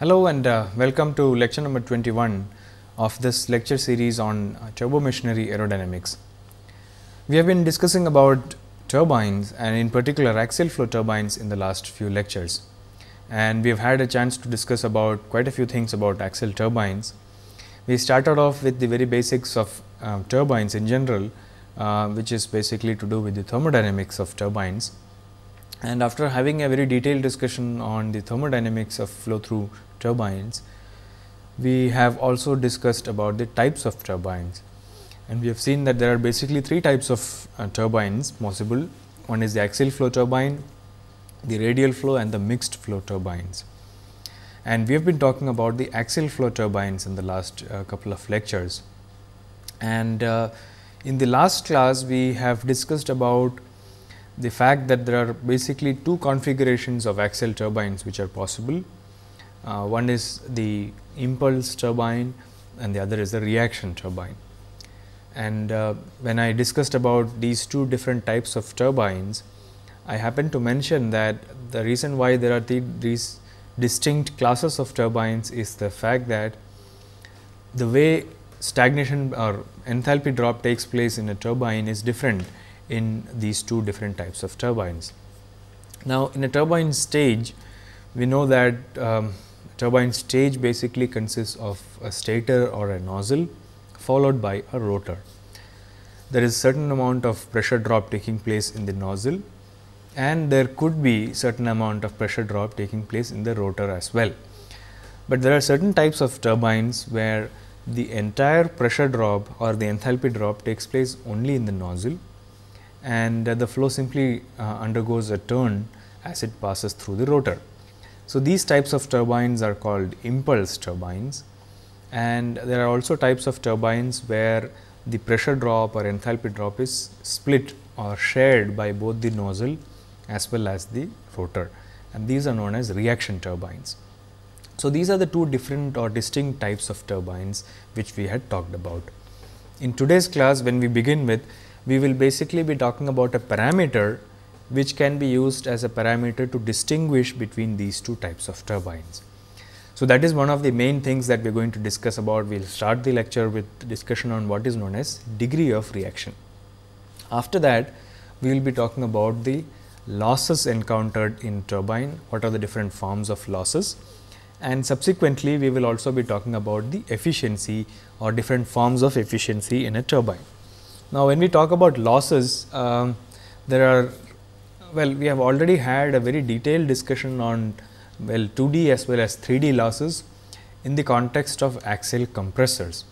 Hello and uh, welcome to lecture number 21 of this lecture series on uh, turbomachinery aerodynamics. We have been discussing about turbines and in particular axial flow turbines in the last few lectures and we have had a chance to discuss about quite a few things about axial turbines. We started off with the very basics of uh, turbines in general uh, which is basically to do with the thermodynamics of turbines. And after having a very detailed discussion on the thermodynamics of flow through turbines, we have also discussed about the types of turbines and we have seen that there are basically three types of uh, turbines possible. One is the axial flow turbine, the radial flow and the mixed flow turbines. And we have been talking about the axial flow turbines in the last uh, couple of lectures. And uh, in the last class, we have discussed about the fact that there are basically two configurations of axial turbines which are possible. Uh, one is the impulse turbine and the other is the reaction turbine. And uh, when I discussed about these two different types of turbines, I happened to mention that the reason why there are these distinct classes of turbines is the fact that the way stagnation or enthalpy drop takes place in a turbine is different in these two different types of turbines. Now, in a turbine stage, we know that um, turbine stage basically consists of a stator or a nozzle followed by a rotor. There is certain amount of pressure drop taking place in the nozzle and there could be certain amount of pressure drop taking place in the rotor as well. But there are certain types of turbines where the entire pressure drop or the enthalpy drop takes place only in the nozzle and the flow simply uh, undergoes a turn as it passes through the rotor. So, these types of turbines are called impulse turbines and there are also types of turbines where the pressure drop or enthalpy drop is split or shared by both the nozzle as well as the rotor and these are known as reaction turbines. So, these are the two different or distinct types of turbines which we had talked about. In today's class when we begin with we will basically be talking about a parameter which can be used as a parameter to distinguish between these two types of turbines. So, that is one of the main things that we are going to discuss about. We will start the lecture with discussion on what is known as degree of reaction. After that, we will be talking about the losses encountered in turbine, what are the different forms of losses and subsequently we will also be talking about the efficiency or different forms of efficiency in a turbine. Now, when we talk about losses, um, there are well, we have already had a very detailed discussion on well 2D as well as 3D losses in the context of axial compressors.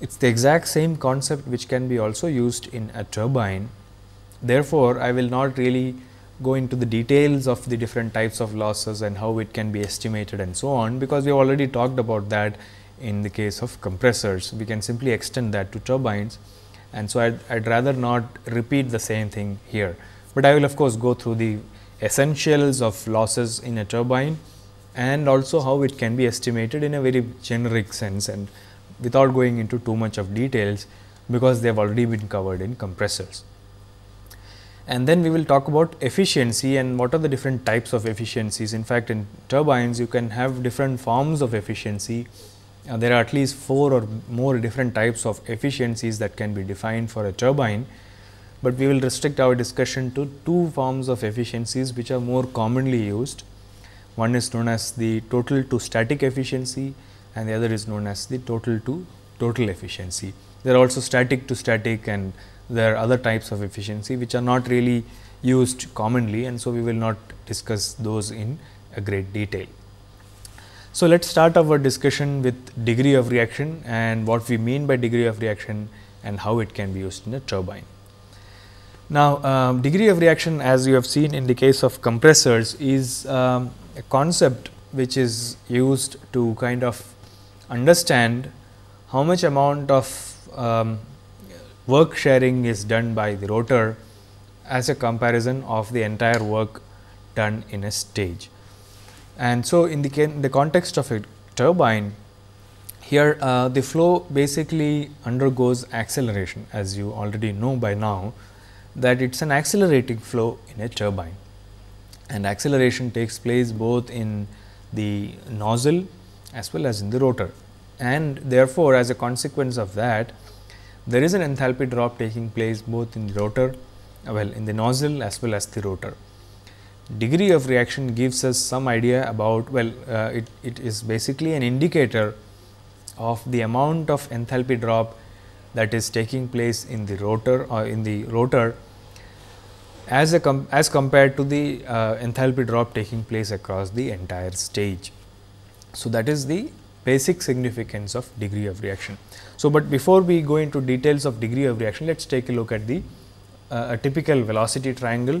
It is the exact same concept which can be also used in a turbine. Therefore, I will not really go into the details of the different types of losses and how it can be estimated and so on because we have already talked about that in the case of compressors. We can simply extend that to turbines and so I would rather not repeat the same thing here. But I will of course go through the essentials of losses in a turbine and also how it can be estimated in a very generic sense and without going into too much of details because they have already been covered in compressors. And then we will talk about efficiency and what are the different types of efficiencies. In fact, in turbines you can have different forms of efficiency. Uh, there are at least 4 or more different types of efficiencies that can be defined for a turbine but we will restrict our discussion to two forms of efficiencies which are more commonly used. One is known as the total to static efficiency and the other is known as the total to total efficiency. There are also static to static and there are other types of efficiency which are not really used commonly and so we will not discuss those in a great detail. So, let us start our discussion with degree of reaction and what we mean by degree of reaction and how it can be used in a turbine. Now, um, degree of reaction as you have seen in the case of compressors is um, a concept which is used to kind of understand how much amount of um, work sharing is done by the rotor as a comparison of the entire work done in a stage. And so, in the, in the context of a turbine, here uh, the flow basically undergoes acceleration as you already know by now that it is an accelerating flow in a turbine and acceleration takes place both in the nozzle as well as in the rotor and therefore, as a consequence of that there is an enthalpy drop taking place both in the rotor well in the nozzle as well as the rotor. Degree of reaction gives us some idea about well uh, it, it is basically an indicator of the amount of enthalpy drop that is taking place in the rotor or uh, in the rotor as a com as compared to the uh, enthalpy drop taking place across the entire stage. So, that is the basic significance of degree of reaction. So, but before we go into details of degree of reaction, let us take a look at the uh, a typical velocity triangle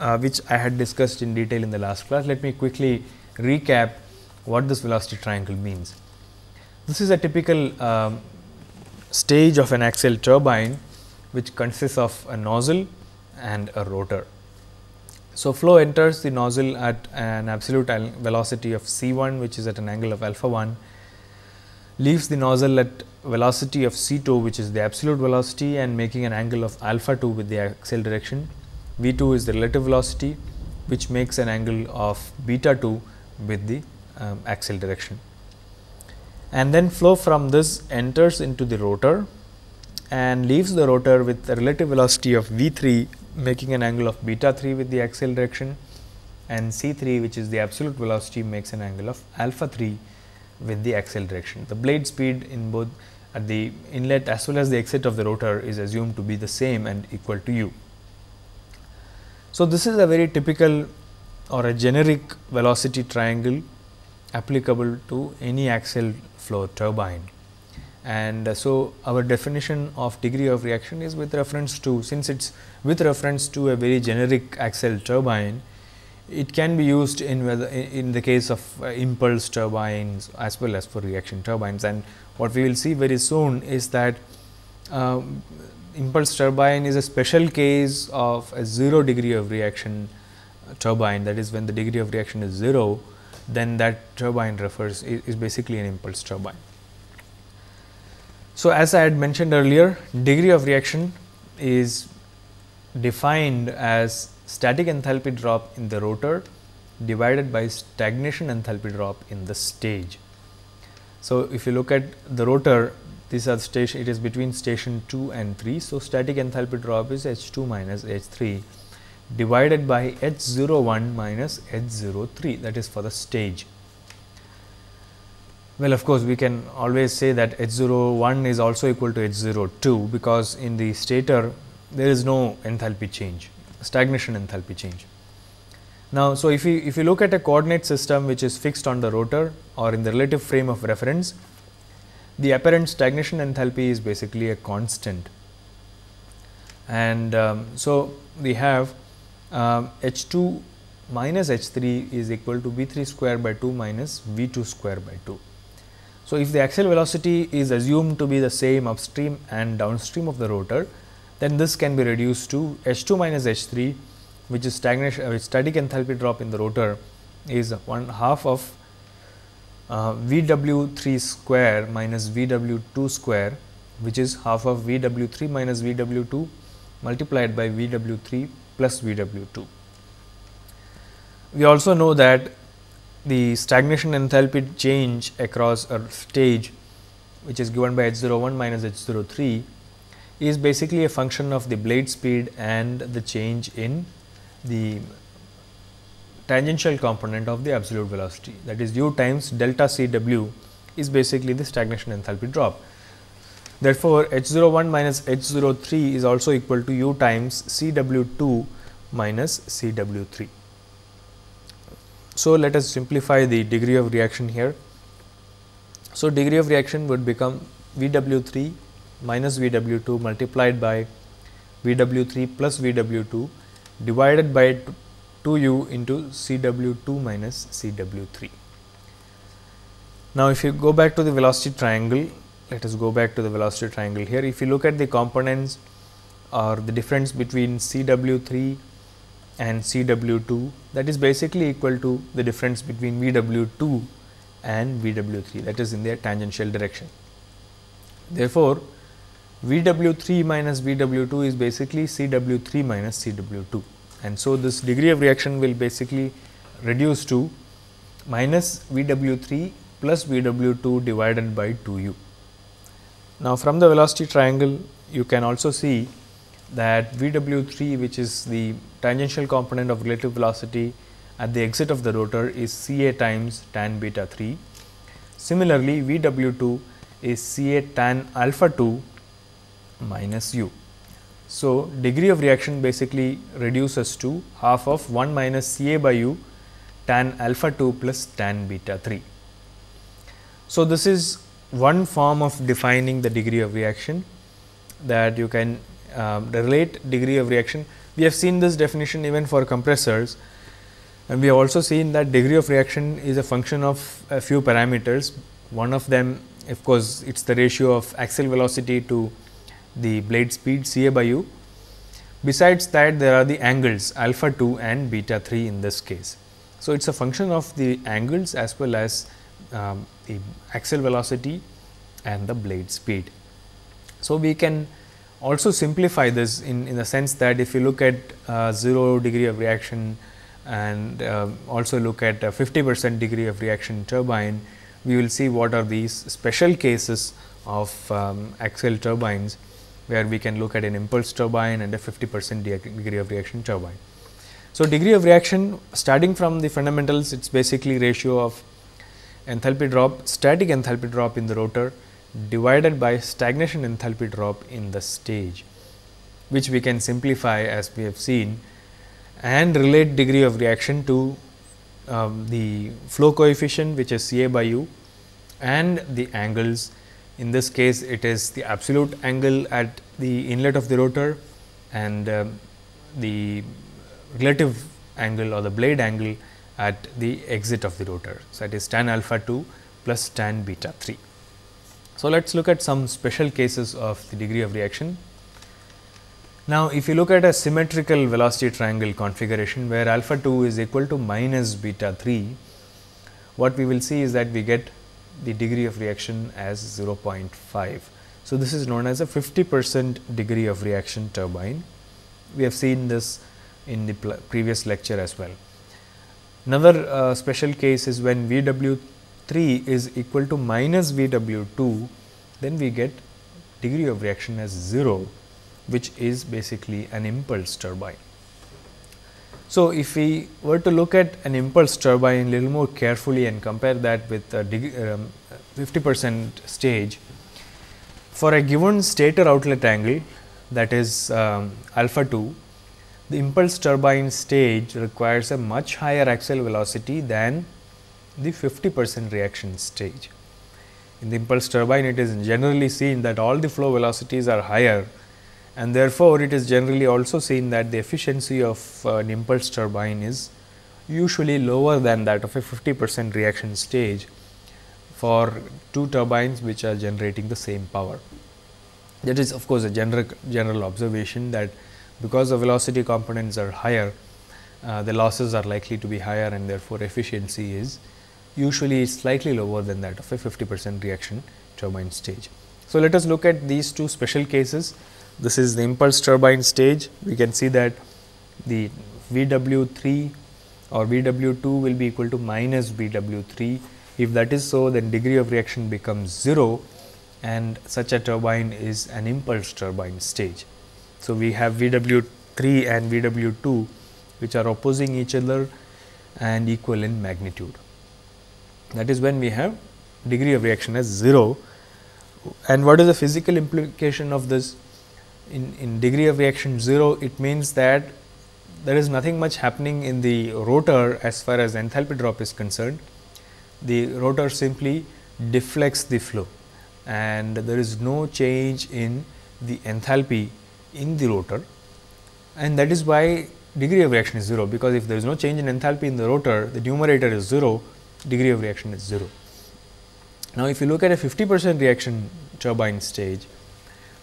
uh, which I had discussed in detail in the last class. Let me quickly recap what this velocity triangle means. This is a typical um, stage of an axial turbine which consists of a nozzle and a rotor. So, flow enters the nozzle at an absolute velocity of c 1 which is at an angle of alpha 1, leaves the nozzle at velocity of c 2 which is the absolute velocity and making an angle of alpha 2 with the axial direction, v 2 is the relative velocity which makes an angle of beta 2 with the um, axial direction and then flow from this enters into the rotor and leaves the rotor with a relative velocity of v3 making an angle of beta 3 with the axial direction and c3 which is the absolute velocity makes an angle of alpha 3 with the axial direction. The blade speed in both at the inlet as well as the exit of the rotor is assumed to be the same and equal to u. So, this is a very typical or a generic velocity triangle applicable to any axial flow turbine. And uh, so, our definition of degree of reaction is with reference to since it is with reference to a very generic axial turbine, it can be used in whether in the case of uh, impulse turbines as well as for reaction turbines and what we will see very soon is that uh, impulse turbine is a special case of a zero degree of reaction turbine that is when the degree of reaction is zero then that turbine refers is basically an impulse turbine. So, as I had mentioned earlier degree of reaction is defined as static enthalpy drop in the rotor divided by stagnation enthalpy drop in the stage. So, if you look at the rotor these are station it is between station 2 and 3. So, static enthalpy drop is H 2 minus H 3 divided by H01 minus H03 that is for the stage. Well, of course, we can always say that H01 is also equal to H02 because in the stator there is no enthalpy change, stagnation enthalpy change. Now, so if you if you look at a coordinate system which is fixed on the rotor or in the relative frame of reference, the apparent stagnation enthalpy is basically a constant. And um, so we have um, H2 minus H3 is equal to V3 square by 2 minus V2 square by 2. So, if the axial velocity is assumed to be the same upstream and downstream of the rotor, then this can be reduced to H2 minus H3 which is stagnation uh, static enthalpy drop in the rotor is one half of uh, VW3 square minus VW2 square which is half of VW3 minus VW2 multiplied by VW3 plus Vw2. We also know that the stagnation enthalpy change across a stage which is given by h01 minus h03 is basically a function of the blade speed and the change in the tangential component of the absolute velocity that is u times delta Cw is basically the stagnation enthalpy drop. Therefore, H01 minus H03 is also equal to U times Cw2 minus Cw3. So, let us simplify the degree of reaction here. So, degree of reaction would become Vw3 minus Vw2 multiplied by Vw3 plus Vw2 divided by 2u into Cw2 minus Cw3. Now, if you go back to the velocity triangle, let us go back to the velocity triangle here. If you look at the components or the difference between CW3 and CW2 that is basically equal to the difference between VW2 and VW3 that is in their tangential direction. Therefore, VW3 minus VW2 is basically CW3 minus CW2 and so this degree of reaction will basically reduce to minus VW3 plus VW2 divided by 2u. Now, from the velocity triangle you can also see that Vw3 which is the tangential component of relative velocity at the exit of the rotor is Ca times tan beta 3. Similarly, Vw2 is Ca tan alpha 2 minus u. So, degree of reaction basically reduces to half of 1 minus Ca by u tan alpha 2 plus tan beta 3. So, this is one form of defining the degree of reaction that you can uh, relate degree of reaction. We have seen this definition even for compressors and we have also seen that degree of reaction is a function of a few parameters. One of them of course, it is the ratio of axial velocity to the blade speed C A by u. Besides that there are the angles alpha 2 and beta 3 in this case. So, it is a function of the angles as well as um, the axial velocity and the blade speed. So, we can also simplify this in, in the sense that if you look at uh, 0 degree of reaction and uh, also look at 50 percent degree of reaction turbine, we will see what are these special cases of um, axial turbines where we can look at an impulse turbine and a 50 percent degree of reaction turbine. So, degree of reaction starting from the fundamentals it is basically ratio of enthalpy drop, static enthalpy drop in the rotor divided by stagnation enthalpy drop in the stage, which we can simplify as we have seen and relate degree of reaction to um, the flow coefficient which is Ca by u and the angles. In this case, it is the absolute angle at the inlet of the rotor and um, the relative angle or the blade angle at the exit of the rotor. So, that is tan alpha 2 plus tan beta 3. So, let us look at some special cases of the degree of reaction. Now, if you look at a symmetrical velocity triangle configuration where alpha 2 is equal to minus beta 3, what we will see is that we get the degree of reaction as 0.5. So, this is known as a 50 percent degree of reaction turbine. We have seen this in the previous lecture as well. Another uh, special case is when VW3 is equal to minus VW2, then we get degree of reaction as 0, which is basically an impulse turbine. So, if we were to look at an impulse turbine little more carefully and compare that with a um, 50 percent stage, for a given stator outlet angle that is um, alpha 2, the impulse turbine stage requires a much higher axial velocity than the 50 percent reaction stage. In the impulse turbine, it is generally seen that all the flow velocities are higher and therefore, it is generally also seen that the efficiency of uh, an impulse turbine is usually lower than that of a 50 percent reaction stage for two turbines which are generating the same power. That is of course, a general, general observation that because the velocity components are higher, uh, the losses are likely to be higher and therefore, efficiency is usually slightly lower than that of a 50 percent reaction turbine stage. So, let us look at these two special cases. This is the impulse turbine stage. We can see that the VW3 or VW2 will be equal to minus VW3. If that is so, then degree of reaction becomes 0 and such a turbine is an impulse turbine stage. So, we have VW3 and VW2 which are opposing each other and equal in magnitude. That is when we have degree of reaction as 0 and what is the physical implication of this? In, in degree of reaction 0 it means that there is nothing much happening in the rotor as far as enthalpy drop is concerned. The rotor simply deflects the flow and there is no change in the enthalpy in the rotor and that is why degree of reaction is 0 because if there is no change in enthalpy in the rotor the numerator is 0 degree of reaction is 0. Now, if you look at a 50 percent reaction turbine stage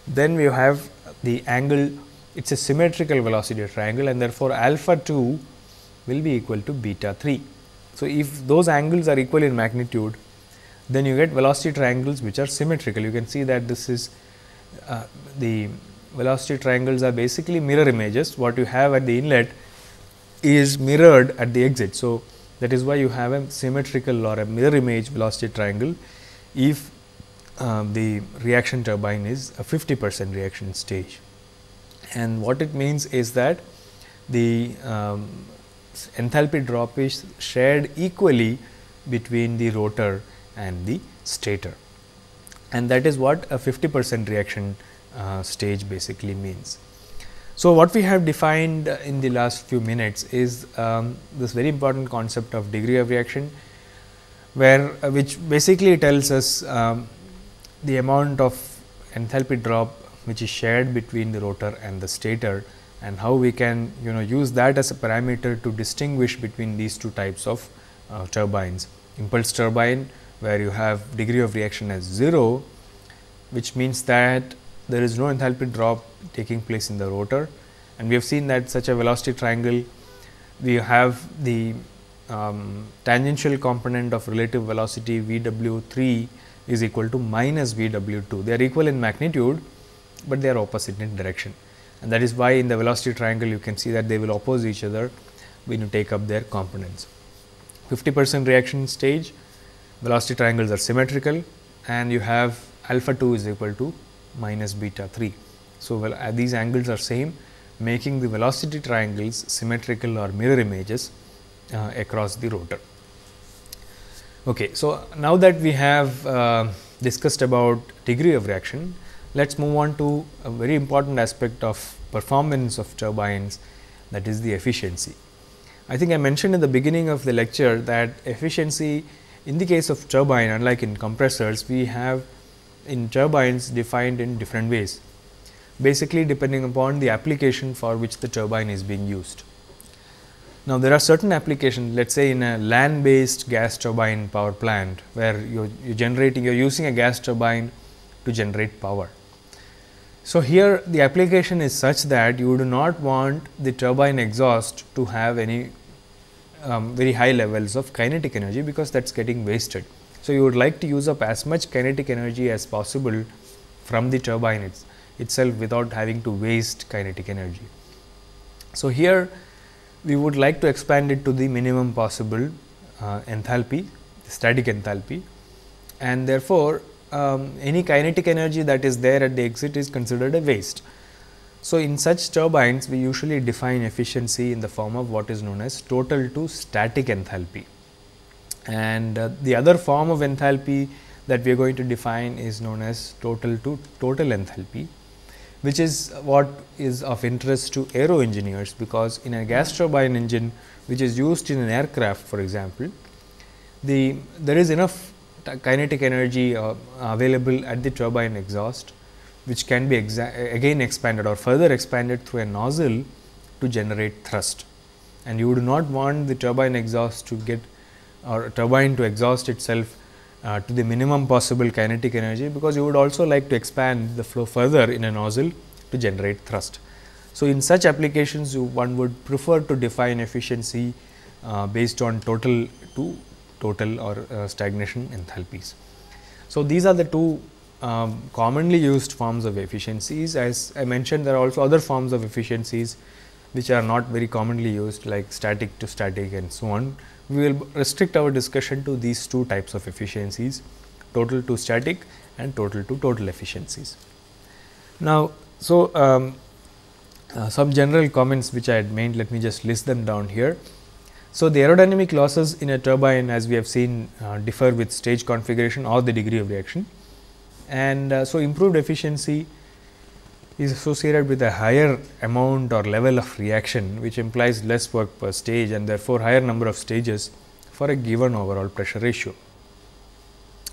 then we have the angle it is a symmetrical velocity triangle and therefore, alpha 2 will be equal to beta 3. So, if those angles are equal in magnitude then you get velocity triangles which are symmetrical you can see that this is uh, the velocity triangles are basically mirror images. What you have at the inlet is mirrored at the exit. So, that is why you have a symmetrical or a mirror image velocity triangle if um, the reaction turbine is a 50 percent reaction stage. And what it means is that the um, enthalpy drop is shared equally between the rotor and the stator and that is what a 50 percent reaction uh, stage basically means. So, what we have defined uh, in the last few minutes is um, this very important concept of degree of reaction, where uh, which basically tells us um, the amount of enthalpy drop which is shared between the rotor and the stator and how we can you know use that as a parameter to distinguish between these two types of uh, turbines. Impulse turbine where you have degree of reaction as 0 which means that there is no enthalpy drop taking place in the rotor and we have seen that such a velocity triangle we have the um, tangential component of relative velocity V w 3 is equal to minus V w 2. They are equal in magnitude, but they are opposite in direction and that is why in the velocity triangle you can see that they will oppose each other when you take up their components. 50 percent reaction stage velocity triangles are symmetrical and you have alpha 2 is equal to minus beta 3. So, well, uh, these angles are same making the velocity triangles symmetrical or mirror images uh, across the rotor. Okay, so now that we have uh, discussed about degree of reaction, let us move on to a very important aspect of performance of turbines that is the efficiency. I think I mentioned in the beginning of the lecture that efficiency in the case of turbine unlike in compressors we have in turbines defined in different ways, basically depending upon the application for which the turbine is being used. Now, there are certain applications let us say in a land based gas turbine power plant where you are generating you are using a gas turbine to generate power. So, here the application is such that you do not want the turbine exhaust to have any um, very high levels of kinetic energy because that is getting wasted. So you would like to use up as much kinetic energy as possible from the turbine it's, itself without having to waste kinetic energy. So here we would like to expand it to the minimum possible uh, enthalpy, static enthalpy and therefore, um, any kinetic energy that is there at the exit is considered a waste. So, in such turbines we usually define efficiency in the form of what is known as total to static enthalpy. And uh, the other form of enthalpy that we are going to define is known as total to total enthalpy, which is what is of interest to aero engineers because in a gas turbine engine, which is used in an aircraft, for example, the there is enough kinetic energy uh, available at the turbine exhaust, which can be exa again expanded or further expanded through a nozzle to generate thrust. And you would not want the turbine exhaust to get or turbine to exhaust itself uh, to the minimum possible kinetic energy because you would also like to expand the flow further in a nozzle to generate thrust. So, in such applications you, one would prefer to define efficiency uh, based on total to total or uh, stagnation enthalpies. So, these are the two um, commonly used forms of efficiencies as I mentioned there are also other forms of efficiencies which are not very commonly used like static to static and so on we will restrict our discussion to these two types of efficiencies total to static and total to total efficiencies. Now, so um, uh, some general comments which I had made let me just list them down here. So, the aerodynamic losses in a turbine as we have seen uh, differ with stage configuration or the degree of reaction and uh, so improved efficiency is associated with a higher amount or level of reaction which implies less work per stage and therefore, higher number of stages for a given overall pressure ratio.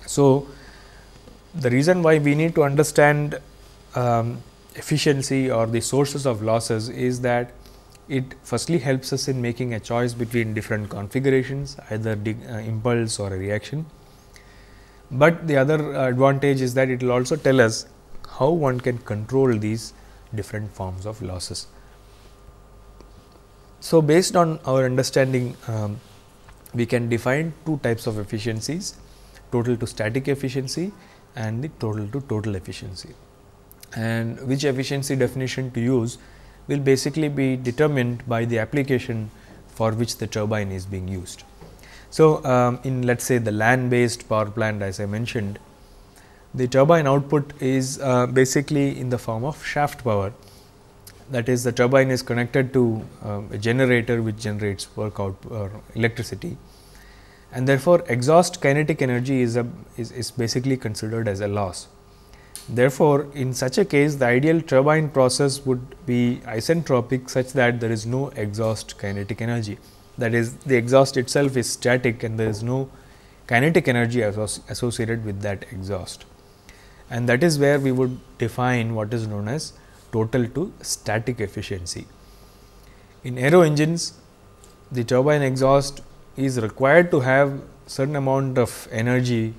So, the reason why we need to understand um, efficiency or the sources of losses is that it firstly helps us in making a choice between different configurations either uh, impulse or a reaction. But the other advantage is that it will also tell us how one can control these different forms of losses. So, based on our understanding, um, we can define two types of efficiencies total to static efficiency and the total to total efficiency. And which efficiency definition to use will basically be determined by the application for which the turbine is being used. So, um, in let us say the land based power plant as I mentioned, the turbine output is uh, basically in the form of shaft power. That is the turbine is connected to um, a generator which generates work out or electricity and therefore, exhaust kinetic energy is, a, is, is basically considered as a loss. Therefore, in such a case the ideal turbine process would be isentropic such that there is no exhaust kinetic energy. That is the exhaust itself is static and there is no kinetic energy associated with that exhaust and that is where we would define what is known as total to static efficiency. In aero engines, the turbine exhaust is required to have certain amount of energy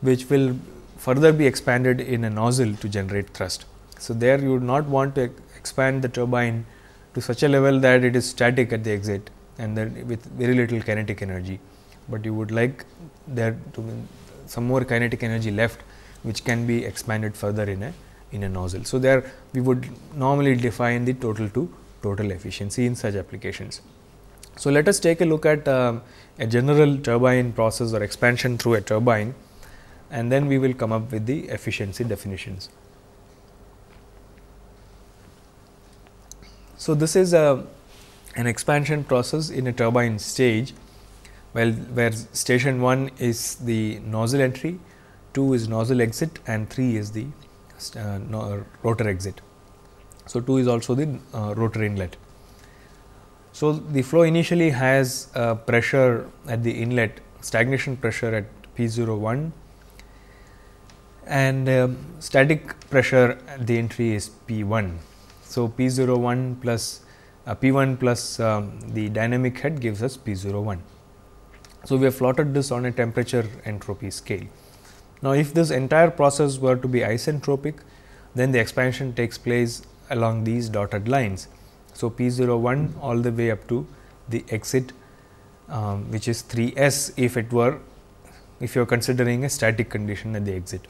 which will further be expanded in a nozzle to generate thrust. So, there you would not want to expand the turbine to such a level that it is static at the exit and then with very little kinetic energy, but you would like there to be some more kinetic energy left which can be expanded further in a in a nozzle. So, there we would normally define the total to total efficiency in such applications. So, let us take a look at uh, a general turbine process or expansion through a turbine and then we will come up with the efficiency definitions. So, this is a, um, an expansion process in a turbine stage well, where station 1 is the nozzle entry, 2 is nozzle exit and 3 is the uh, no, rotor exit. So, 2 is also the uh, rotor inlet. So, the flow initially has a uh, pressure at the inlet stagnation pressure at P01 and um, static pressure at the entry is P1. So, P01 plus uh, P1 plus um, the dynamic head gives us P01. So, we have plotted this on a temperature entropy scale. Now, if this entire process were to be isentropic, then the expansion takes place along these dotted lines. So, P 01 all the way up to the exit um, which is 3 s if it were if you are considering a static condition at the exit.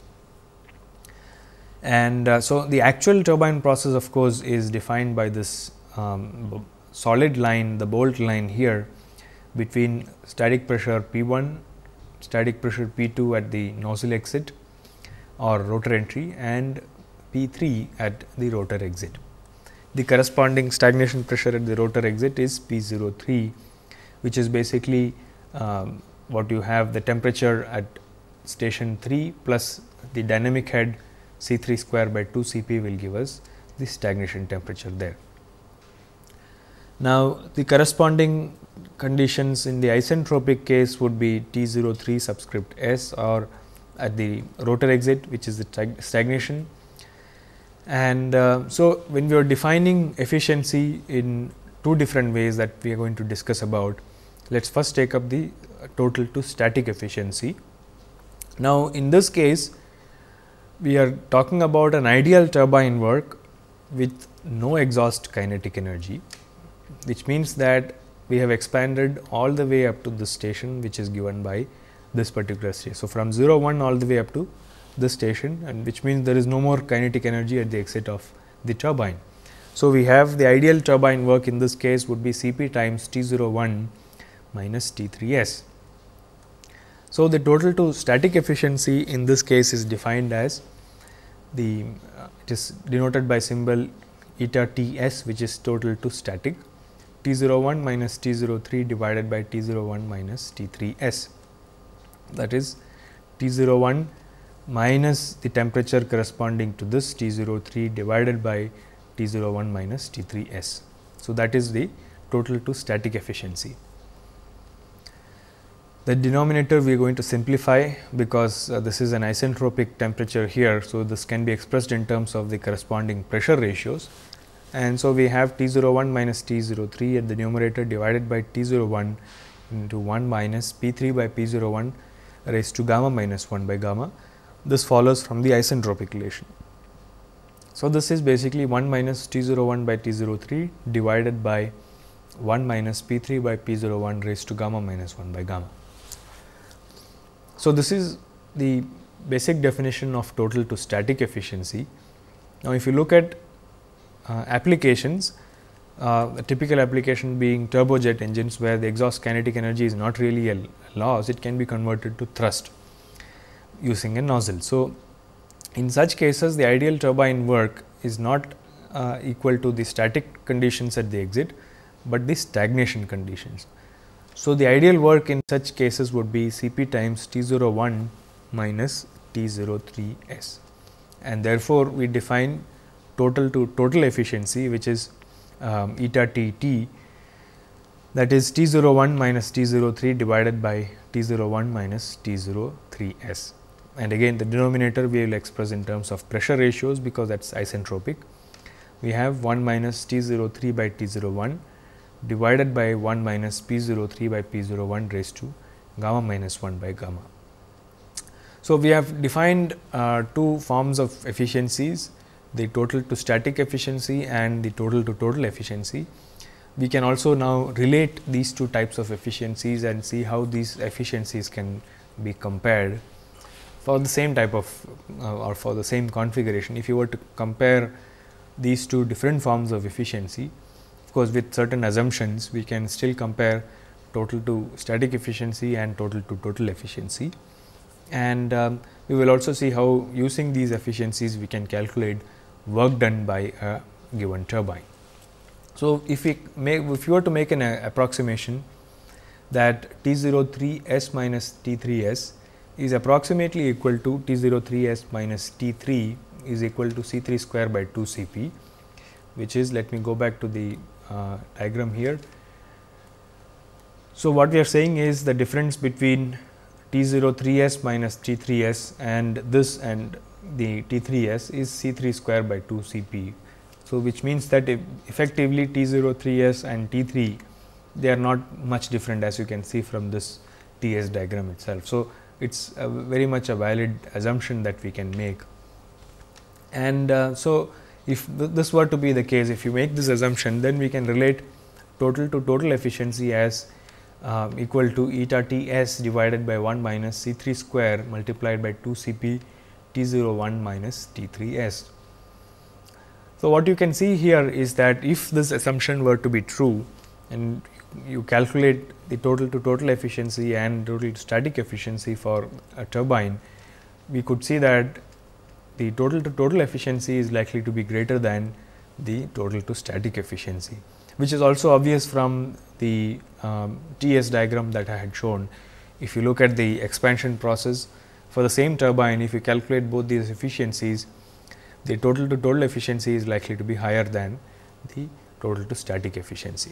And uh, so, the actual turbine process of course, is defined by this um, solid line the bolt line here between static pressure P 1 static pressure P2 at the nozzle exit or rotor entry and P3 at the rotor exit. The corresponding stagnation pressure at the rotor exit is P03 which is basically um, what you have the temperature at station 3 plus the dynamic head C3 square by 2 Cp will give us the stagnation temperature there. Now, the corresponding conditions in the isentropic case would be T03 subscript S or at the rotor exit which is the stagnation. And uh, so, when we are defining efficiency in two different ways that we are going to discuss about, let us first take up the total to static efficiency. Now, in this case we are talking about an ideal turbine work with no exhaust kinetic energy, which means that we have expanded all the way up to this station which is given by this particular state. So, from 0 1 all the way up to this station and which means there is no more kinetic energy at the exit of the turbine. So, we have the ideal turbine work in this case would be Cp times T 0 1 minus T 3 s. So, the total to static efficiency in this case is defined as the uh, it is denoted by symbol eta T s which is total to static T01 minus T03 divided by T01 minus T3s. That is T01 minus the temperature corresponding to this T03 divided by T01 minus T3s. So, that is the total to static efficiency. The denominator we are going to simplify because uh, this is an isentropic temperature here. So, this can be expressed in terms of the corresponding pressure ratios and so we have T01 minus T03 at the numerator divided by T01 into 1 minus P3 by P01 raised to gamma minus 1 by gamma. This follows from the isentropic relation. So, this is basically 1 minus T01 by T03 divided by 1 minus P3 by P01 raised to gamma minus 1 by gamma. So, this is the basic definition of total to static efficiency. Now, if you look at uh, applications, uh, a typical application being turbojet engines where the exhaust kinetic energy is not really a loss, it can be converted to thrust using a nozzle. So, in such cases the ideal turbine work is not uh, equal to the static conditions at the exit, but the stagnation conditions. So, the ideal work in such cases would be Cp times T01 minus T03s and therefore, we define total to total efficiency which is um, eta t t that is t 0 1 minus t 0 3 divided by t 0 1 minus t 0 3 s. And again the denominator we will express in terms of pressure ratios because that is isentropic. We have 1 minus t 0 3 by t 0 1 divided by 1 minus p 0 3 by p 0 1 raised to gamma minus 1 by gamma. So, we have defined uh, two forms of efficiencies the total to static efficiency and the total to total efficiency. We can also now relate these two types of efficiencies and see how these efficiencies can be compared for the same type of uh, or for the same configuration. If you were to compare these two different forms of efficiency, of course, with certain assumptions we can still compare total to static efficiency and total to total efficiency. And um, we will also see how using these efficiencies we can calculate work done by a given turbine. So, if we make if you were to make an uh, approximation that t 3 S minus T3s is approximately equal to t 3 S minus T3 is equal to C3 square by 2 Cp which is let me go back to the uh, diagram here. So, what we are saying is the difference between t 3 S minus T3s and this and the T3s is C3 square by 2 Cp. So, which means that effectively t 3S and T3 they are not much different as you can see from this TS diagram itself. So, it is very much a valid assumption that we can make. And uh, so, if th this were to be the case, if you make this assumption, then we can relate total to total efficiency as uh, equal to eta T s divided by 1 minus C 3 square multiplied by 2 C p T01 minus T3s. So, what you can see here is that if this assumption were to be true and you calculate the total to total efficiency and total to static efficiency for a turbine, we could see that the total to total efficiency is likely to be greater than the total to static efficiency, which is also obvious from the um, TS diagram that I had shown. If you look at the expansion process, for the same turbine if you calculate both these efficiencies the total to total efficiency is likely to be higher than the total to static efficiency.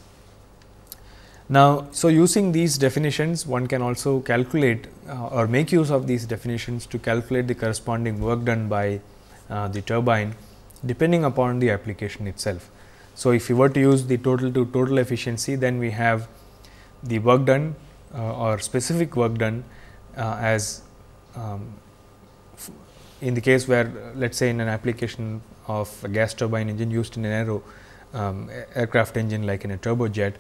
Now, so using these definitions one can also calculate uh, or make use of these definitions to calculate the corresponding work done by uh, the turbine depending upon the application itself. So, if you were to use the total to total efficiency then we have the work done uh, or specific work done uh, as um, in the case where let us say in an application of a gas turbine engine used in an aero um, aircraft engine like in a turbojet,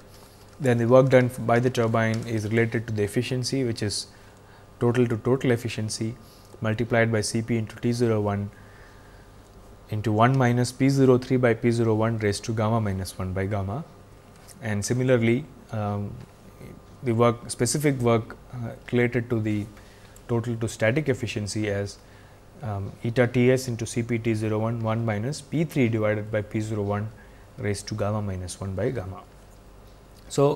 then the work done by the turbine is related to the efficiency which is total to total efficiency multiplied by Cp into T01 into 1 minus P03 by P01 raised to gamma minus 1 by gamma. And similarly, um, the work specific work uh, related to the total to static efficiency as um, eta Ts into Cpt01 1 minus P3 divided by P01 raised to gamma minus 1 by gamma. So,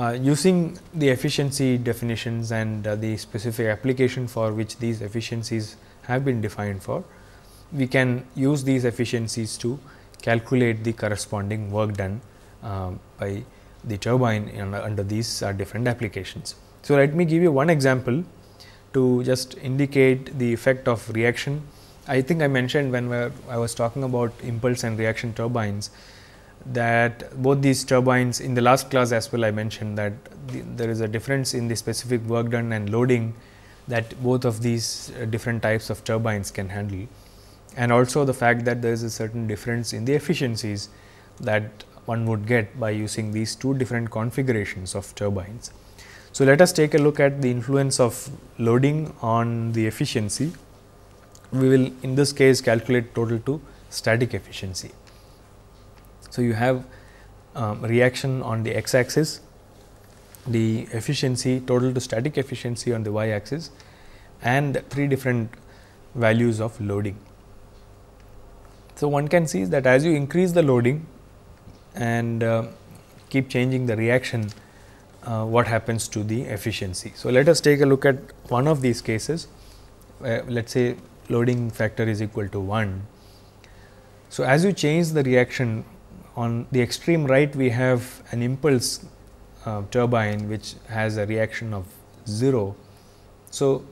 uh, using the efficiency definitions and uh, the specific application for which these efficiencies have been defined for, we can use these efficiencies to calculate the corresponding work done uh, by the turbine uh, under these uh, different applications. So, let me give you one example to just indicate the effect of reaction. I think I mentioned when I was talking about impulse and reaction turbines that both these turbines in the last class as well I mentioned that the, there is a difference in the specific work done and loading that both of these uh, different types of turbines can handle and also the fact that there is a certain difference in the efficiencies that one would get by using these two different configurations of turbines. So, let us take a look at the influence of loading on the efficiency. We will in this case calculate total to static efficiency. So, you have um, reaction on the x axis, the efficiency total to static efficiency on the y axis and three different values of loading. So, one can see that as you increase the loading and uh, keep changing the reaction uh, what happens to the efficiency. So, let us take a look at one of these cases, uh, let us say loading factor is equal to 1. So, as you change the reaction on the extreme right, we have an impulse uh, turbine which has a reaction of 0. So,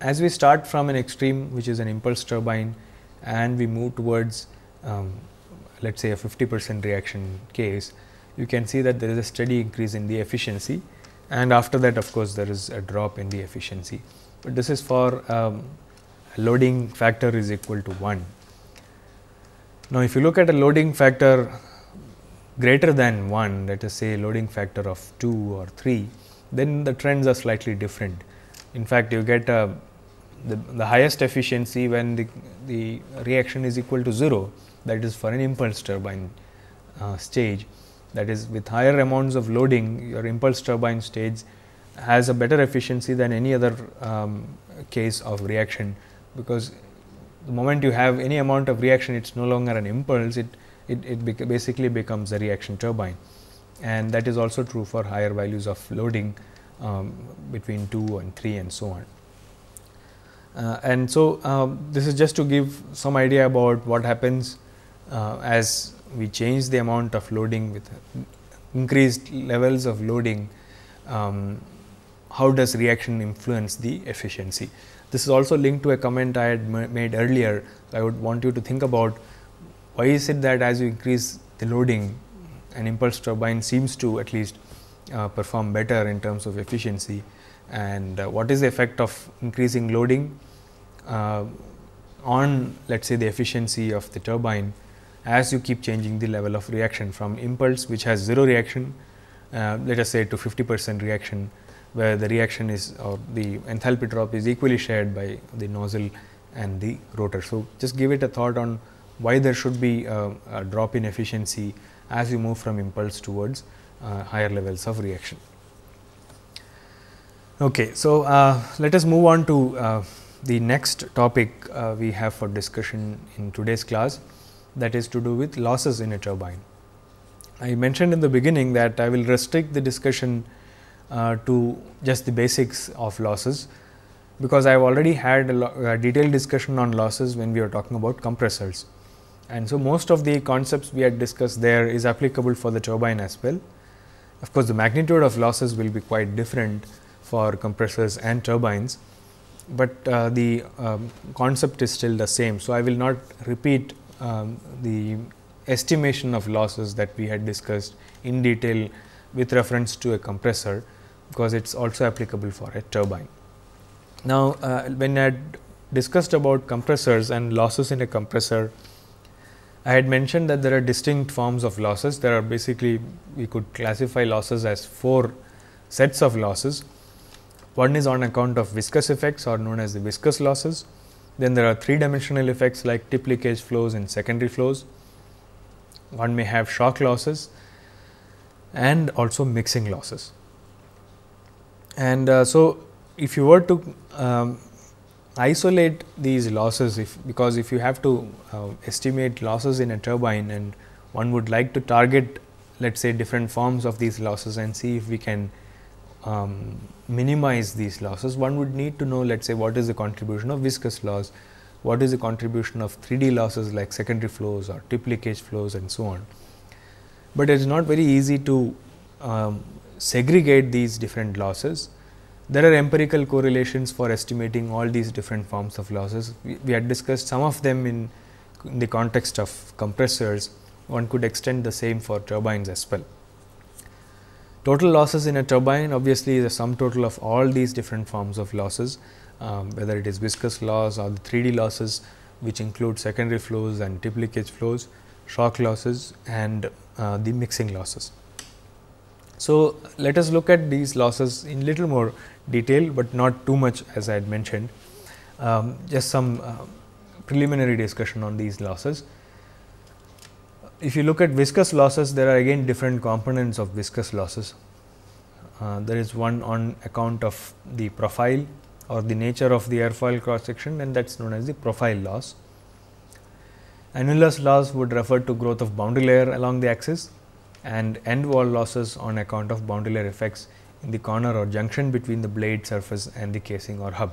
as we start from an extreme which is an impulse turbine and we move towards um, let us say a 50 percent reaction case, you can see that there is a steady increase in the efficiency and after that of course, there is a drop in the efficiency, but this is for um, loading factor is equal to 1. Now, if you look at a loading factor greater than 1 let us say loading factor of 2 or 3 then the trends are slightly different. In fact, you get a, uh, the, the highest efficiency when the, the reaction is equal to 0 that is for an impulse turbine uh, stage that is with higher amounts of loading your impulse turbine stage has a better efficiency than any other um, case of reaction because the moment you have any amount of reaction it is no longer an impulse it, it, it bec basically becomes a reaction turbine and that is also true for higher values of loading um, between 2 and 3 and so on. Uh, and so, um, this is just to give some idea about what happens uh, as we change the amount of loading with increased levels of loading, um, how does reaction influence the efficiency? This is also linked to a comment I had made earlier. I would want you to think about why is it that as you increase the loading, an impulse turbine seems to at least uh, perform better in terms of efficiency and uh, what is the effect of increasing loading uh, on let us say the efficiency of the turbine as you keep changing the level of reaction from impulse which has 0 reaction uh, let us say to 50 percent reaction where the reaction is or the enthalpy drop is equally shared by the nozzle and the rotor. So, just give it a thought on why there should be a, a drop in efficiency as you move from impulse towards uh, higher levels of reaction. Okay, so, uh, let us move on to uh, the next topic uh, we have for discussion in today's class that is to do with losses in a turbine. I mentioned in the beginning that I will restrict the discussion uh, to just the basics of losses because I have already had a, a, detailed discussion on losses when we were talking about compressors. And so, most of the concepts we had discussed there is applicable for the turbine as well. Of course, the magnitude of losses will be quite different for compressors and turbines, but uh, the um, concept is still the same. So, I will not repeat um, the estimation of losses that we had discussed in detail with reference to a compressor because it is also applicable for a turbine. Now, uh, when I discussed about compressors and losses in a compressor, I had mentioned that there are distinct forms of losses. There are basically we could classify losses as four sets of losses. One is on account of viscous effects or known as the viscous losses. Then there are three dimensional effects like tip leakage flows and secondary flows. One may have shock losses and also mixing losses. And uh, so, if you were to um, isolate these losses, if because if you have to uh, estimate losses in a turbine and one would like to target let us say different forms of these losses and see if we can um, minimize these losses, one would need to know let us say what is the contribution of viscous loss, what is the contribution of 3D losses like secondary flows or tip leakage flows and so on. But it is not very easy to um, segregate these different losses. There are empirical correlations for estimating all these different forms of losses. We, we had discussed some of them in, in the context of compressors, one could extend the same for turbines as well. Total losses in a turbine obviously is a sum total of all these different forms of losses, um, whether it is viscous loss or the 3D losses which include secondary flows and tip leakage flows, shock losses and uh, the mixing losses. So, let us look at these losses in little more detail, but not too much as I had mentioned. Um, just some uh, preliminary discussion on these losses if you look at viscous losses, there are again different components of viscous losses. Uh, there is one on account of the profile or the nature of the airfoil cross section and that is known as the profile loss. Annulus loss would refer to growth of boundary layer along the axis and end wall losses on account of boundary layer effects in the corner or junction between the blade surface and the casing or hub.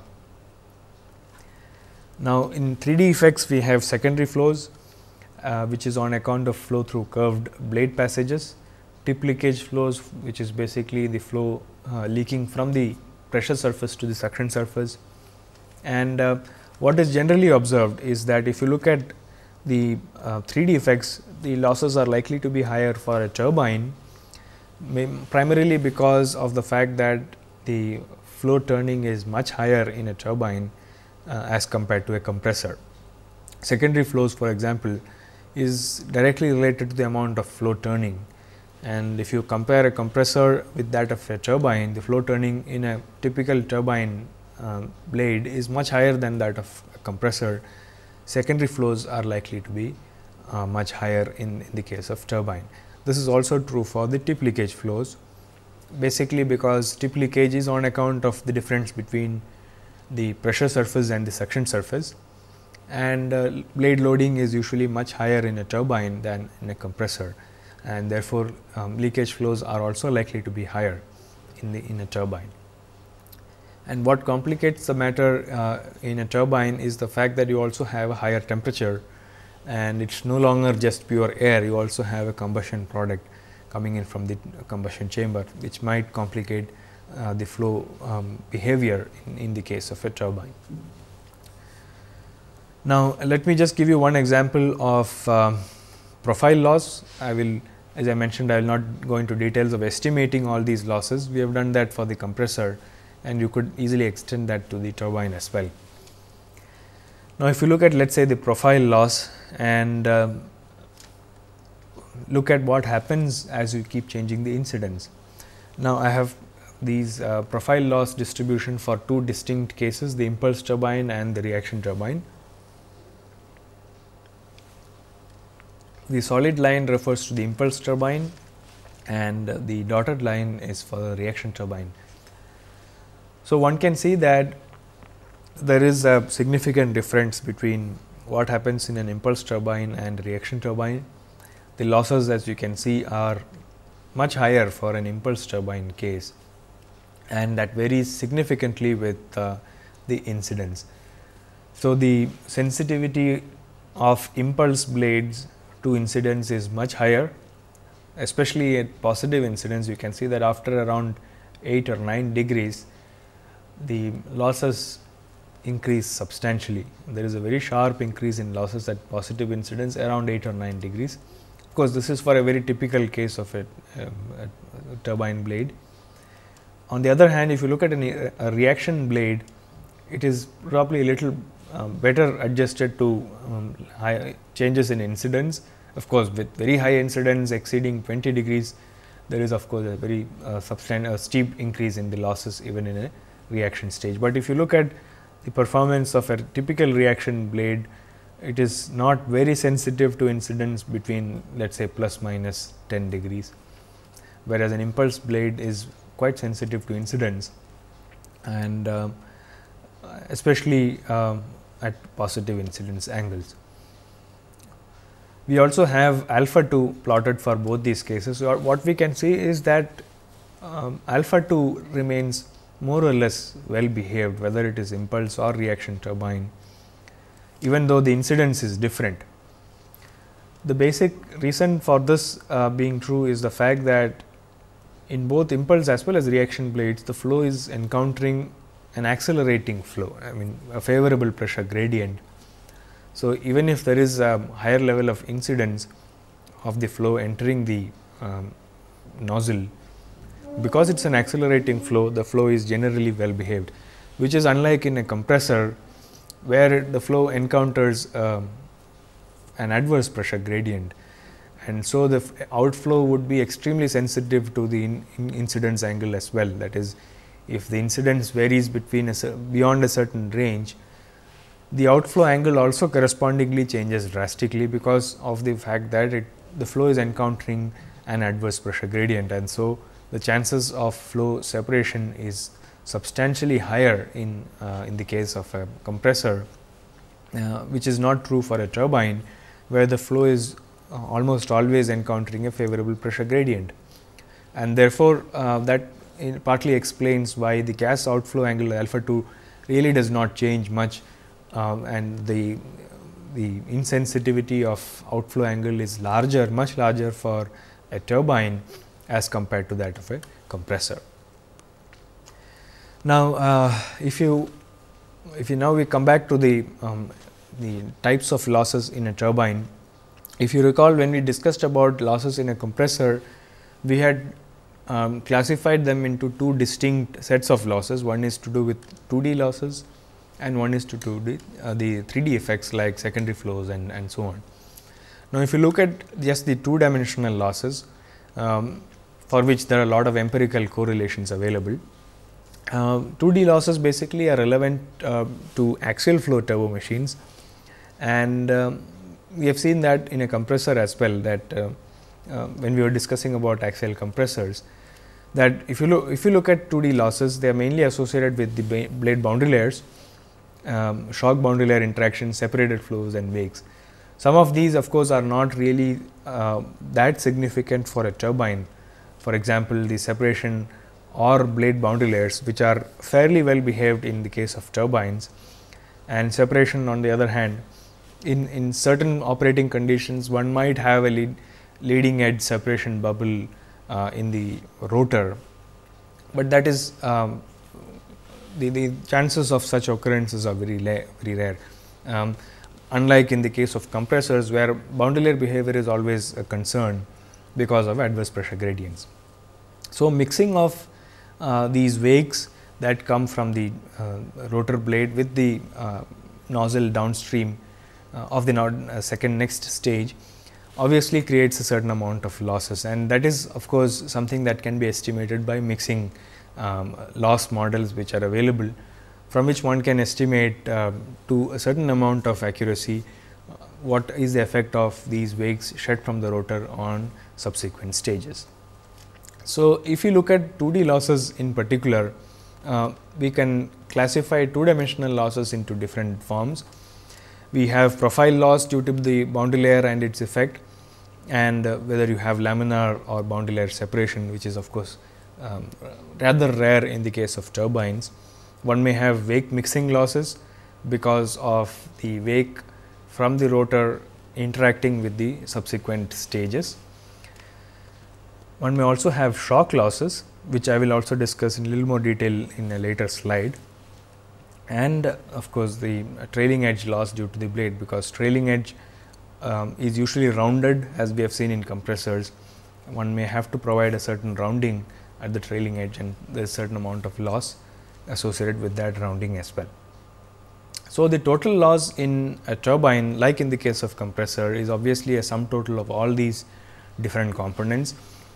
Now, in 3D effects we have secondary flows uh, which is on account of flow through curved blade passages, tip leakage flows which is basically the flow uh, leaking from the pressure surface to the suction surface. And uh, what is generally observed is that if you look at the 3D uh, effects, the losses are likely to be higher for a turbine primarily because of the fact that the flow turning is much higher in a turbine uh, as compared to a compressor. Secondary flows for example, is directly related to the amount of flow turning. And if you compare a compressor with that of a turbine, the flow turning in a typical turbine uh, blade is much higher than that of a compressor. Secondary flows are likely to be uh, much higher in, in, the case of turbine. This is also true for the tip leakage flows, basically because tip leakage is on account of the difference between the pressure surface and the suction surface and uh, blade loading is usually much higher in a turbine than in a compressor and therefore, um, leakage flows are also likely to be higher in, the, in a turbine. And what complicates the matter uh, in a turbine is the fact that you also have a higher temperature and it is no longer just pure air, you also have a combustion product coming in from the combustion chamber which might complicate uh, the flow um, behavior in, in the case of a turbine. Now, let me just give you one example of uh, profile loss. I will as I mentioned I will not go into details of estimating all these losses. We have done that for the compressor and you could easily extend that to the turbine as well. Now, if you look at let us say the profile loss and uh, look at what happens as you keep changing the incidence. Now, I have these uh, profile loss distribution for two distinct cases the impulse turbine and the reaction turbine. The solid line refers to the impulse turbine and the dotted line is for the reaction turbine. So, one can see that there is a significant difference between what happens in an impulse turbine and reaction turbine. The losses as you can see are much higher for an impulse turbine case and that varies significantly with uh, the incidence. So, the sensitivity of impulse blades to incidence is much higher especially at positive incidence you can see that after around 8 or 9 degrees the losses increase substantially. There is a very sharp increase in losses at positive incidence around 8 or 9 degrees. Of course, this is for a very typical case of a, um, a, a turbine blade. On the other hand, if you look at an, a reaction blade, it is probably a little um, better adjusted to um, high changes in incidence. Of course, with very high incidence exceeding 20 degrees, there is of course a very uh, substantial steep increase in the losses even in a reaction stage. But if you look at the performance of a typical reaction blade, it is not very sensitive to incidence between let us say plus minus 10 degrees, whereas an impulse blade is quite sensitive to incidence and uh, especially uh, at positive incidence angles. We also have alpha 2 plotted for both these cases. So, what we can see is that um, alpha 2 remains more or less well behaved whether it is impulse or reaction turbine even though the incidence is different. The basic reason for this uh, being true is the fact that in both impulse as well as reaction blades the flow is encountering an accelerating flow, I mean a favorable pressure gradient. So, even if there is a higher level of incidence of the flow entering the um, nozzle, because it is an accelerating flow, the flow is generally well behaved, which is unlike in a compressor where the flow encounters um, an adverse pressure gradient and so the outflow would be extremely sensitive to the in in incidence angle as well that is if the incidence varies between a, beyond a certain range, the outflow angle also correspondingly changes drastically because of the fact that it, the flow is encountering an adverse pressure gradient and so the chances of flow separation is substantially higher in, uh, in the case of a compressor, uh, which is not true for a turbine where the flow is uh, almost always encountering a favorable pressure gradient. And therefore, uh, that partly explains why the gas outflow angle alpha 2 really does not change much um, and the the insensitivity of outflow angle is larger much larger for a turbine as compared to that of a compressor. Now, uh, if you if you now we come back to the um, the types of losses in a turbine. If you recall when we discussed about losses in a compressor, we had um, classified them into two distinct sets of losses. One is to do with 2D losses and one is to do uh, the 3D effects like secondary flows and, and so on. Now, if you look at just the two dimensional losses um, for which there are a lot of empirical correlations available, uh, 2D losses basically are relevant uh, to axial flow turbo machines and uh, we have seen that in a compressor as well that uh, uh, when we were discussing about axial compressors, that if you look if you look at 2D losses, they are mainly associated with the blade boundary layers, um, shock boundary layer interaction, separated flows, and wakes. Some of these, of course, are not really uh, that significant for a turbine. For example, the separation or blade boundary layers, which are fairly well behaved in the case of turbines, and separation, on the other hand, in in certain operating conditions, one might have a lead, leading edge separation bubble uh, in the rotor, but that is um, the, the chances of such occurrences are very, very rare. Um, unlike in the case of compressors where boundary layer behavior is always a concern because of adverse pressure gradients. So, mixing of uh, these wakes that come from the uh, rotor blade with the uh, nozzle downstream uh, of the uh, second next stage obviously creates a certain amount of losses and that is of course something that can be estimated by mixing um, loss models which are available from which one can estimate uh, to a certain amount of accuracy uh, what is the effect of these wakes shed from the rotor on subsequent stages. So, if you look at 2D losses in particular, uh, we can classify two dimensional losses into different forms. We have profile loss due to the boundary layer and its effect and uh, whether you have laminar or boundary layer separation which is of course um, rather rare in the case of turbines. One may have wake mixing losses because of the wake from the rotor interacting with the subsequent stages. One may also have shock losses which I will also discuss in little more detail in a later slide and of course, the trailing edge loss due to the blade because trailing edge um, is usually rounded as we have seen in compressors. One may have to provide a certain rounding at the trailing edge and there is certain amount of loss associated with that rounding as well. So, the total loss in a turbine like in the case of compressor is obviously a sum total of all these different components.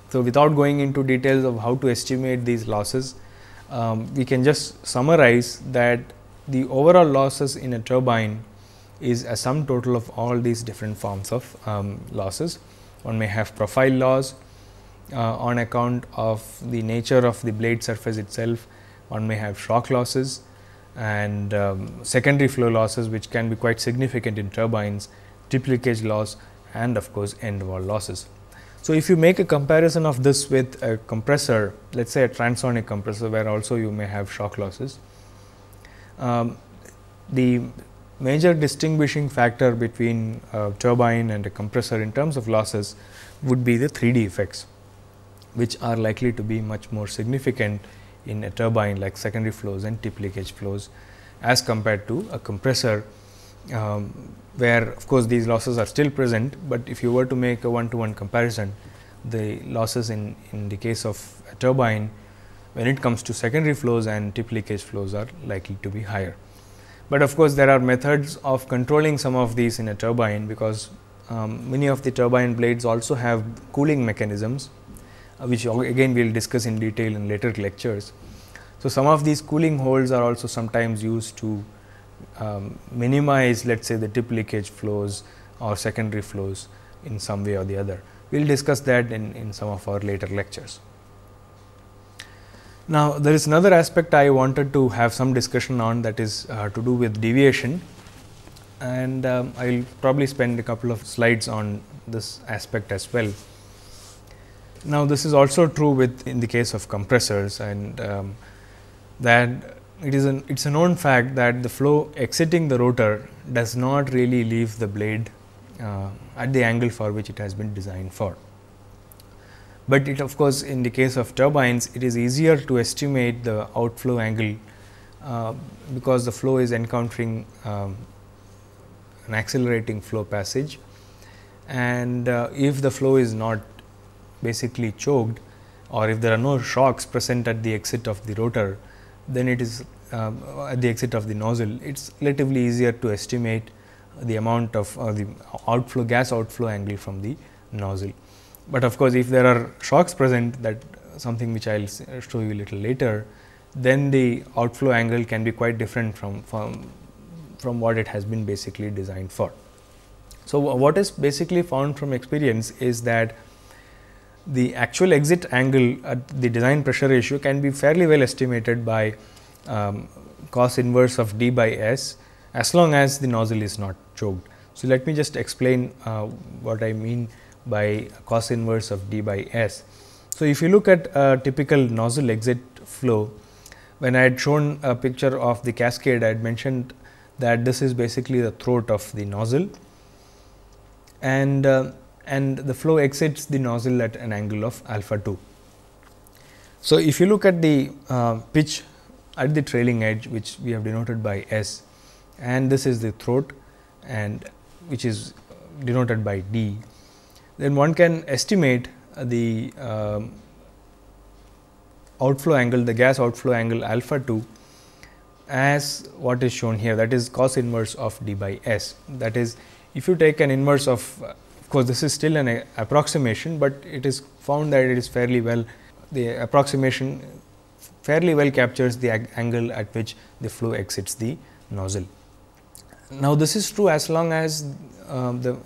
So, without going into details of how to estimate these losses, um, we can just summarize that the overall losses in a turbine is a sum total of all these different forms of um, losses. One may have profile loss uh, on account of the nature of the blade surface itself, one may have shock losses and um, secondary flow losses which can be quite significant in turbines, tip leakage loss and of course, end wall losses. So, if you make a comparison of this with a compressor, let us say a transonic compressor where also you may have shock losses, um, the major distinguishing factor between a turbine and a compressor in terms of losses would be the 3D effects, which are likely to be much more significant in a turbine like secondary flows and tip leakage flows as compared to a compressor um, where of course, these losses are still present, but if you were to make a one to one comparison the losses in, in the case of a turbine when it comes to secondary flows and tip leakage flows are likely to be higher. But of course, there are methods of controlling some of these in a turbine because um, many of the turbine blades also have cooling mechanisms uh, which again we will discuss in detail in later lectures. So, some of these cooling holes are also sometimes used to um, minimize let us say the tip leakage flows or secondary flows in some way or the other. We will discuss that in, in some of our later lectures. Now, there is another aspect I wanted to have some discussion on that is uh, to do with deviation and um, I will probably spend a couple of slides on this aspect as well. Now, this is also true with in the case of compressors and um, that it is an it is a known fact that the flow exiting the rotor does not really leave the blade uh, at the angle for which it has been designed for but it of course in the case of turbines it is easier to estimate the outflow angle uh, because the flow is encountering um, an accelerating flow passage and uh, if the flow is not basically choked or if there are no shocks present at the exit of the rotor then it is um, at the exit of the nozzle it is relatively easier to estimate the amount of the outflow gas outflow angle from the nozzle. But of course, if there are shocks present that uh, something which I will uh, show you a little later, then the outflow angle can be quite different from, from, from what it has been basically designed for. So, what is basically found from experience is that the actual exit angle at the design pressure ratio can be fairly well estimated by um, cos inverse of d by s as long as the nozzle is not choked. So, let me just explain uh, what I mean by cos inverse of d by s. So, if you look at a typical nozzle exit flow, when I had shown a picture of the cascade, I had mentioned that this is basically the throat of the nozzle and, uh, and the flow exits the nozzle at an angle of alpha 2. So, if you look at the uh, pitch at the trailing edge which we have denoted by S and this is the throat and which is denoted by D then one can estimate the um, outflow angle, the gas outflow angle alpha 2 as what is shown here that is cos inverse of d by s. That is if you take an inverse of of course, this is still an approximation, but it is found that it is fairly well the approximation fairly well captures the angle at which the flow exits the nozzle. Now, this is true as long as uh, the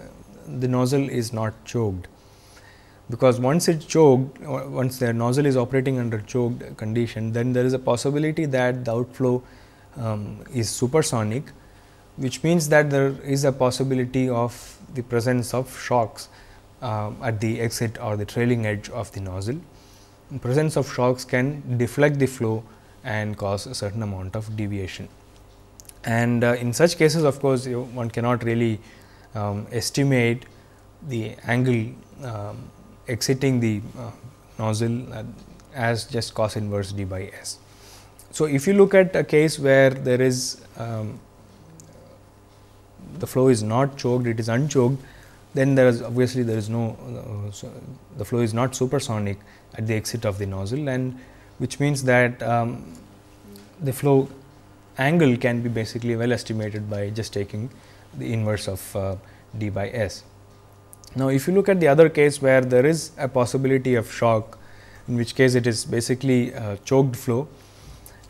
the nozzle is not choked. Because once it's choked, once the nozzle is operating under choked condition, then there is a possibility that the outflow um, is supersonic, which means that there is a possibility of the presence of shocks uh, at the exit or the trailing edge of the nozzle. The presence of shocks can deflect the flow and cause a certain amount of deviation. And uh, in such cases of course, you, one cannot really um, estimate the angle um, exiting the uh, nozzle uh, as just cos inverse d by s. So, if you look at a case where there is um, the flow is not choked, it is unchoked, then there is obviously there is no uh, so the flow is not supersonic at the exit of the nozzle and which means that um, the flow angle can be basically well estimated by just taking the inverse of uh, d by s. Now, if you look at the other case where there is a possibility of shock, in which case it is basically uh, choked flow.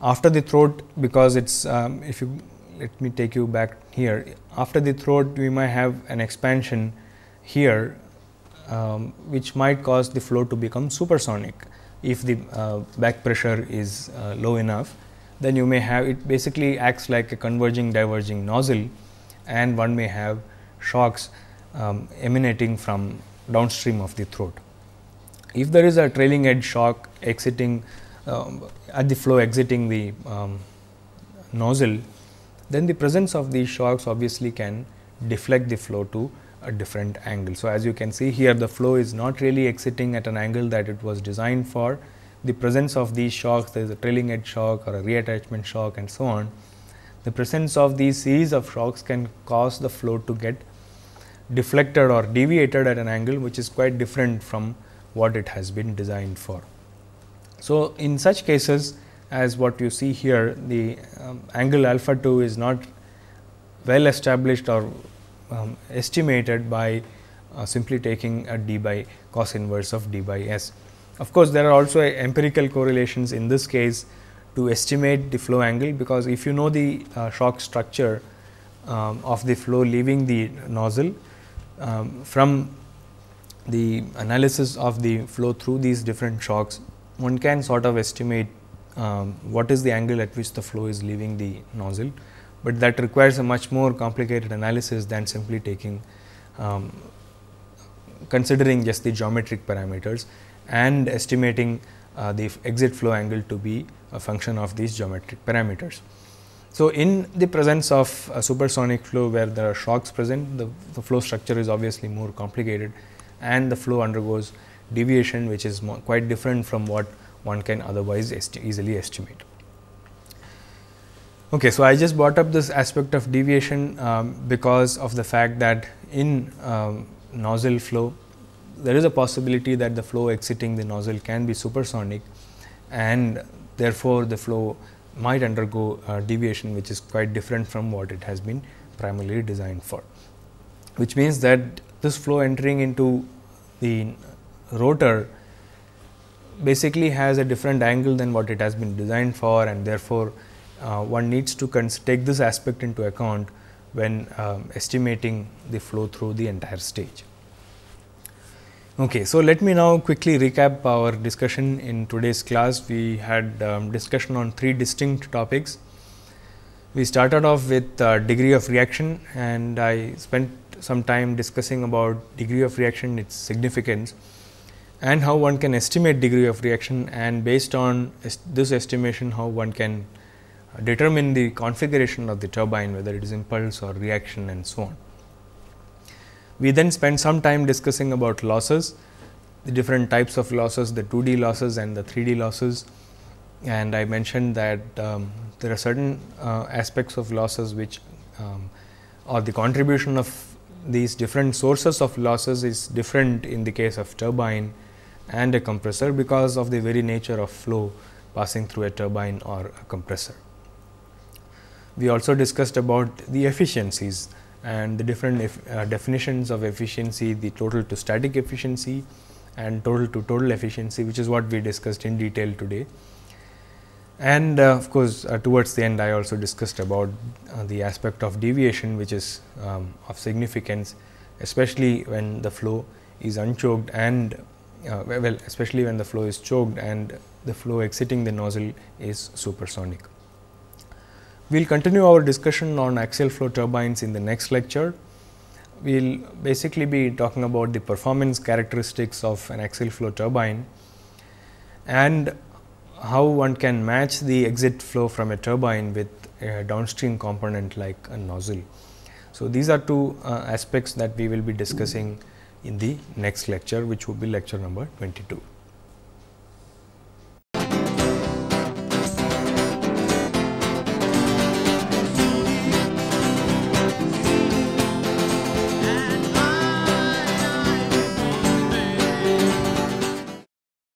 After the throat, because it's um, if you let me take you back here, after the throat we might have an expansion here um, which might cause the flow to become supersonic. If the uh, back pressure is uh, low enough, then you may have it basically acts like a converging diverging nozzle and one may have shocks um, emanating from downstream of the throat. If there is a trailing edge shock exiting um, at the flow exiting the um, nozzle, then the presence of these shocks obviously can deflect the flow to a different angle. So, as you can see here the flow is not really exiting at an angle that it was designed for. The presence of these shocks, there is a trailing edge shock or a reattachment shock and so on, the presence of these series of shocks can cause the flow to get deflected or deviated at an angle which is quite different from what it has been designed for. So, in such cases as what you see here the um, angle alpha 2 is not well established or um, estimated by uh, simply taking a d by cos inverse of d by s. Of course, there are also empirical correlations in this case to estimate the flow angle because if you know the uh, shock structure um, of the flow leaving the nozzle um, from the analysis of the flow through these different shocks one can sort of estimate um, what is the angle at which the flow is leaving the nozzle but that requires a much more complicated analysis than simply taking um, considering just the geometric parameters and estimating uh, the exit flow angle to be a function of these geometric parameters. So, in the presence of supersonic flow where there are shocks present, the, the, flow structure is obviously more complicated and the flow undergoes deviation which is quite different from what one can otherwise esti easily estimate. Okay, so I just brought up this aspect of deviation um, because of the fact that in um, nozzle flow there is a possibility that the flow exiting the nozzle can be supersonic and therefore, the flow might undergo deviation which is quite different from what it has been primarily designed for. Which means that this flow entering into the rotor basically has a different angle than what it has been designed for and therefore, uh, one needs to take this aspect into account when um, estimating the flow through the entire stage. Okay, so let me now quickly recap our discussion in today's class. We had um, discussion on three distinct topics. We started off with uh, degree of reaction and I spent some time discussing about degree of reaction, its significance and how one can estimate degree of reaction and based on est this estimation how one can uh, determine the configuration of the turbine whether it is impulse or reaction and so on. We then spent some time discussing about losses, the different types of losses, the 2D losses and the 3D losses. And I mentioned that um, there are certain uh, aspects of losses which um, or the contribution of these different sources of losses is different in the case of turbine and a compressor because of the very nature of flow passing through a turbine or a compressor. We also discussed about the efficiencies and the different uh, definitions of efficiency, the total to static efficiency and total to total efficiency which is what we discussed in detail today. And uh, of course, uh, towards the end I also discussed about uh, the aspect of deviation which is um, of significance especially when the flow is unchoked and uh, well especially when the flow is choked and the flow exiting the nozzle is supersonic. We will continue our discussion on axial flow turbines in the next lecture. We will basically be talking about the performance characteristics of an axial flow turbine and how one can match the exit flow from a turbine with a downstream component like a nozzle. So, these are two uh, aspects that we will be discussing in the next lecture which would be lecture number 22.